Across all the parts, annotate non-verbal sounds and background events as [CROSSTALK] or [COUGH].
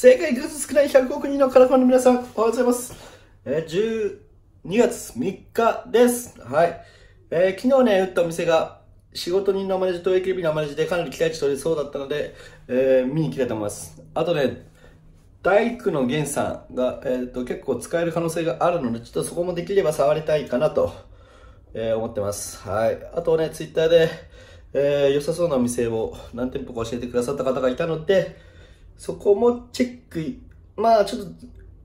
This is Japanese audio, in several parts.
正解数少ない100億人のカラファンの皆さん、おはようございます。えー、12月3日です。はい。えー、昨日ね、打ったお店が、仕事人のマネージと AKB のマネージでかなり期待値取れそうだったので、えー、見に行きたいと思います。あとね、大工の源さんが、えーと、結構使える可能性があるので、ちょっとそこもできれば触りたいかなと、えー、思ってます。はい。あとね、ツイッターで、えー、良さそうなお店を何店舗か教えてくださった方がいたので、そこもチェック、まあちょっと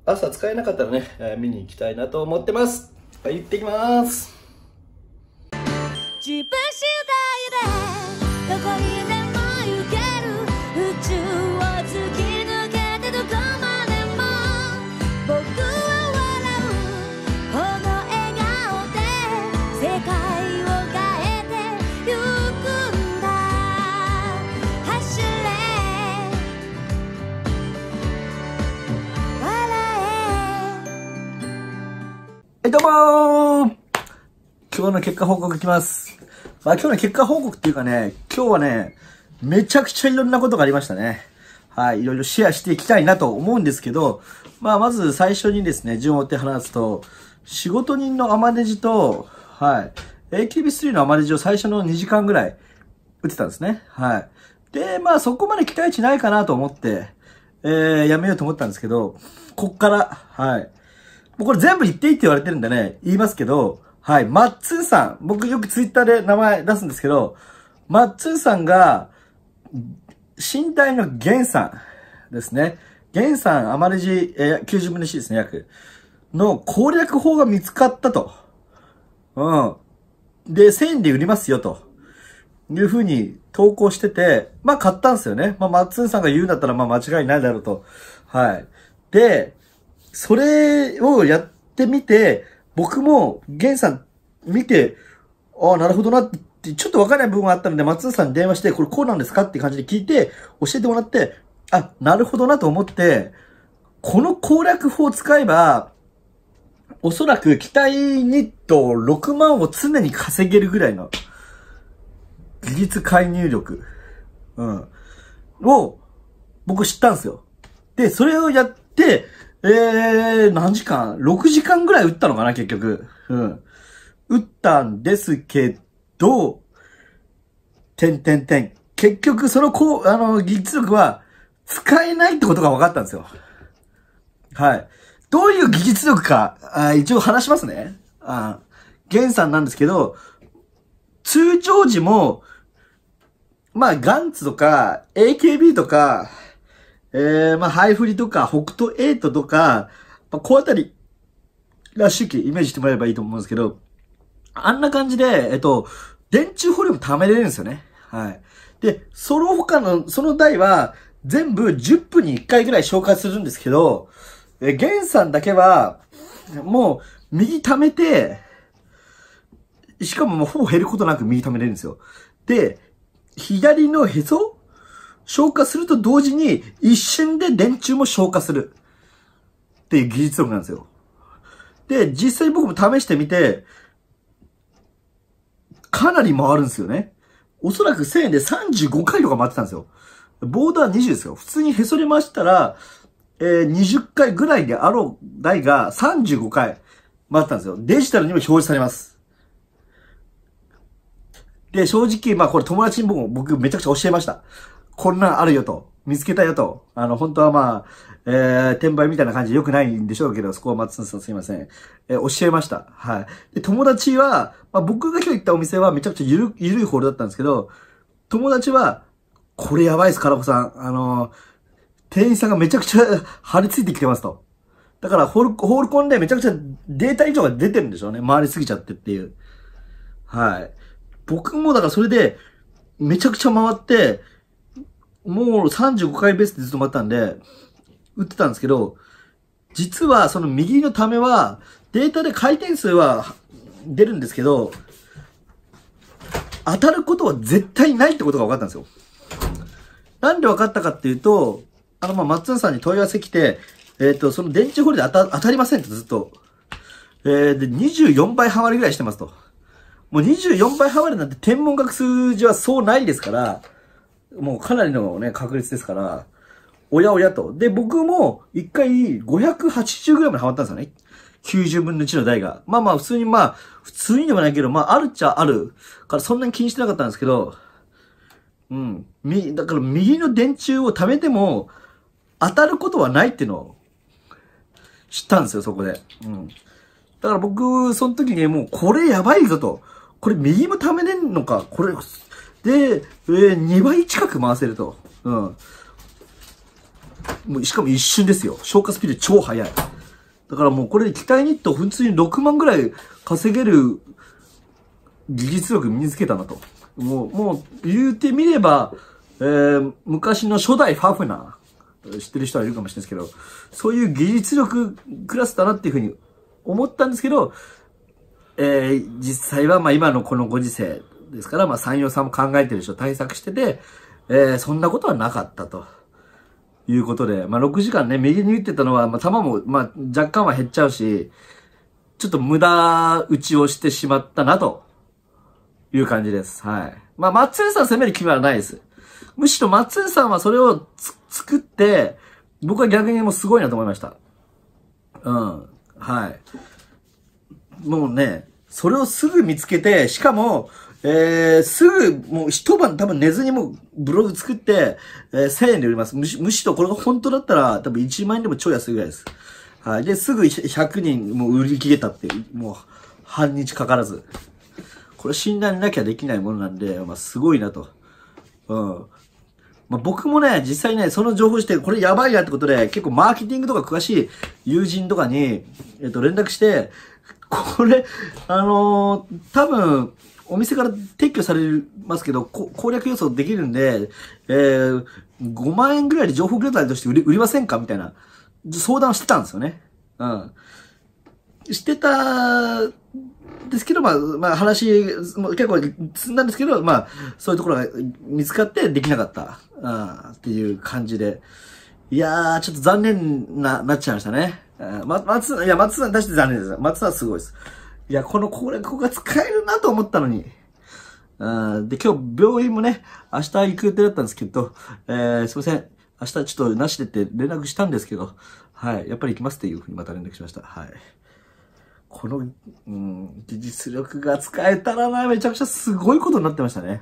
朝使えなかったらね、えー、見に行きたいなと思ってます。はい、行ってきます。自分次第でどこにでも行ける宇宙を突き抜けてどこまでも僕は笑うこの笑顔で世界はい、どうも今日の結果報告いきます。まあ今日の結果報告っていうかね、今日はね、めちゃくちゃいろんなことがありましたね。はい、いろいろシェアしていきたいなと思うんですけど、まあまず最初にですね、順を追って話すと、仕事人のアマネジと、はい、AKB3 のアマネジを最初の2時間ぐらい打ってたんですね。はい。で、まあそこまで期待値ないかなと思って、えー、やめようと思ったんですけど、こっから、はい、もうこれ全部言っていいって言われてるんでね、言いますけど、はい、マッツンさん。僕よくツイッターで名前出すんですけど、マッツンさんが、身体のゲンさんですね。ゲンさん、アマレジ、えー、90分の1ですね、約。の攻略法が見つかったと。うん。で、1000円で売りますよ、と。いうふうに投稿してて、まあ買ったんですよね。まあ、マッツンさんが言うんだったら、まあ間違いないだろうと。はい。で、それをやってみて、僕も、ゲンさん見て、ああ、なるほどなって、ちょっとわからない部分があったので、松田さんに電話して、これこうなんですかって感じで聞いて、教えてもらって、あ、なるほどなと思って、この攻略法を使えば、おそらく待ニッと6万を常に稼げるぐらいの技術介入力、うん、を僕知ったんですよ。で、それをやって、えー、何時間 ?6 時間ぐらい打ったのかな、結局。うん。打ったんですけど、てんてんてん。結局、そのこう、あの、技術力は使えないってことが分かったんですよ。はい。どういう技術力か、あ一応話しますね。あゲンさんなんですけど、通常時も、まあ、ガンツとか、AKB とか、えー、まあ、ハイフリとか、北斗8とか、まあ、こうあたりし周き、イメージしてもらえればいいと思うんですけど、あんな感じで、えっと、電柱保留も貯めれるんですよね。はい。で、その他の、その台は、全部10分に1回ぐらい消化するんですけど、え、ゲンさんだけは、もう、右溜めて、しかももうほぼ減ることなく右溜めれるんですよ。で、左のへそ消化すると同時に、一瞬で電柱も消化する。っていう技術力なんですよ。で、実際僕も試してみて、かなり回るんですよね。おそらく1000円で35回とか回ってたんですよ。ボーダー20ですよ。普通にへそり回したら、えー、20回ぐらいであろう台が35回回ってたんですよ。デジタルにも表示されます。で、正直、まあこれ友達に僕も僕めちゃくちゃ教えました。こんなんあるよと、見つけたよと、あの、本当はまあ、えー、転売みたいな感じで良くないんでしょうけど、そこは松田さんすいません。えー、教えました。はい。で、友達は、まあ、僕が今日行ったお店はめちゃくちゃゆる、ゆるいホールだったんですけど、友達は、これやばいです、カラコさん。あのー、店員さんがめちゃくちゃ [LAUGHS] 張り付いてきてますと。だから、ホール、ホールコンでめちゃくちゃデータ以上が出てるんでしょうね。回りすぎちゃってっていう。はい。僕もだからそれで、めちゃくちゃ回って、もう35回ベースでずっと待ったんで、打ってたんですけど、実はその右のためは、データで回転数は出るんですけど、当たることは絶対ないってことが分かったんですよ。なんで分かったかっていうと、あの、ま、松野さんに問い合わせ来て、えっ、ー、と、その電池ホりで当た、当たりませんとずっと。えー、で、24倍ハマりぐらいしてますと。もう24倍ハマりなんて天文学数字はそうないですから、もうかなりのね、確率ですから、おやおやと。で、僕も一回 580g にハマったんですよね。90分の1の台が。まあまあ、普通にまあ、普通にでもないけど、まあ、あるっちゃある。からそんなに気にしてなかったんですけど、うん。み、だから右の電柱を溜めても、当たることはないっていうのを、知ったんですよ、そこで。うん。だから僕、その時ね、もう、これやばいぞと。これ右も溜めねんのか。これ、で、えー、2倍近く回せると。うん。もう、しかも一瞬ですよ。消化スピード超速い。だからもうこれ機体ニット普通に6万ぐらい稼げる技術力身につけたなと。もう、もう言うてみれば、えー、昔の初代ファフナー、知ってる人はいるかもしれないですけど、そういう技術力クラスだなっていうふうに思ったんですけど、えー、実際はまあ今のこのご時世、ですから、まあ、三洋さんも考えてる人対策してて、えー、そんなことはなかったと。いうことで、まあ、6時間ね、右に打ってたのは、まあ、球も、まあ、若干は減っちゃうし、ちょっと無駄打ちをしてしまったな、という感じです。はい。まあ、松江さん攻める気はないです。むしろ松江さんはそれを作って、僕は逆にもうすごいなと思いました。うん。はい。もうね、それをすぐ見つけて、しかも、えー、すぐ、もう一晩多分寝ずにもうブログ作って、えー、1000円で売ります。むし、むしろこれが本当だったら、多分1万円でも超安いぐらいです。はい。で、すぐ100人もう売り切れたって、もう半日かからず。これ診断なきゃできないものなんで、まあすごいなと。うん。まあ、僕もね、実際ね、その情報して、これやばいやってことで、結構マーケティングとか詳しい友人とかに、えっ、ー、と、連絡して、これ、あのー、多分、お店から撤去されますけど、攻略予想できるんで、えー、5万円ぐらいで情報グレーターとして売り売りませんかみたいな、相談してたんですよね。うん。してた、ですけど、まあ、まあ話、結構積んだんですけど、まあ、そういうところが見つかってできなかった、うん、っていう感じで。いやー、ちょっと残念な、なっちゃいましたね。ま、松、いや、松さん出して残念です。松さんすごいです。いや、この、攻略法が使えるなと思ったのに。あで、今日、病院もね、明日行く予定だったんですけど、えー、すいません。明日ちょっとなしでって連絡したんですけど、はい。やっぱり行きますっていうふうにまた連絡しました。はい。この、うん、技術力が使えたらな、めちゃくちゃすごいことになってましたね。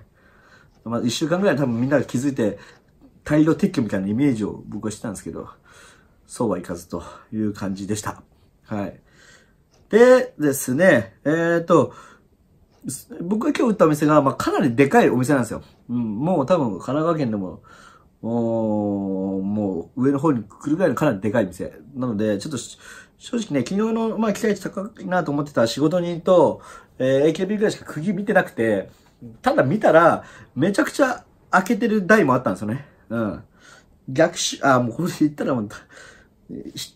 まあ、一週間ぐらい多分みんなが気づいて、大量撤去みたいなイメージを僕はしてたんですけど、そうはいかずという感じでした。はい。でですね、えっ、ー、と、僕が今日打ったお店が、まあ、かなりでかいお店なんですよ。うん、もう多分神奈川県でも、おもう上の方に来るぐらいのかなりでかい店。なので、ちょっと正直ね、昨日の、まあ、期待値高いなと思ってた仕事人と、えー、AKB ぐらいしか釘見てなくて、ただ見たら、めちゃくちゃ開けてる台もあったんですよね。うん。逆襲、あ、もうこれ言ったらもう、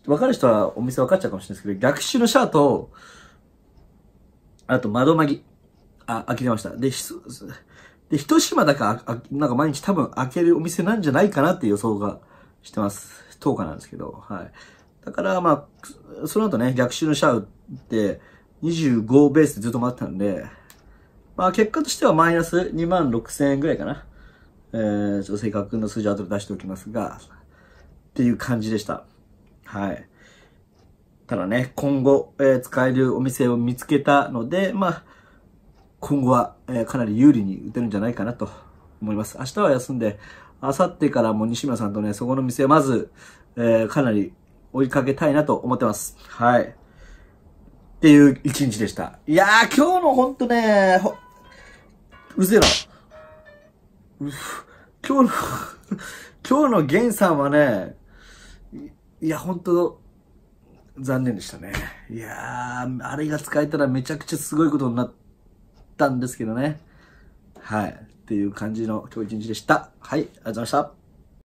分かる人はお店分かっちゃうかもしれないですけど、逆襲のシャアと、あと窓まぎ。あ、開けてました。で、ひで、しまだかあ、なんか毎日多分開けるお店なんじゃないかなって予想がしてます。10日なんですけど、はい。だからまあ、その後ね、逆襲のシャアって、25ベースでずっと回ってたんで、まあ結果としてはマイナス2万6000円ぐらいかな。えー、ちょっと正確な数字後で出しておきますが、っていう感じでした。はい。ただね、今後、えー、使えるお店を見つけたので、まあ、今後は、えー、かなり有利に打てるんじゃないかなと思います。明日は休んで、明後日からも西村さんとね、そこの店をまず、えー、かなり追いかけたいなと思ってます。はい。っていう一日でした。いやー、今日のほんとね、ほ、うぜえな。今日の [LAUGHS] 今日のゲンさんはね、いや、本当残念でしたね。いやー、あれが使えたらめちゃくちゃすごいことになったんですけどね。はい。っていう感じの今日一日でした。はい、ありがとうございました。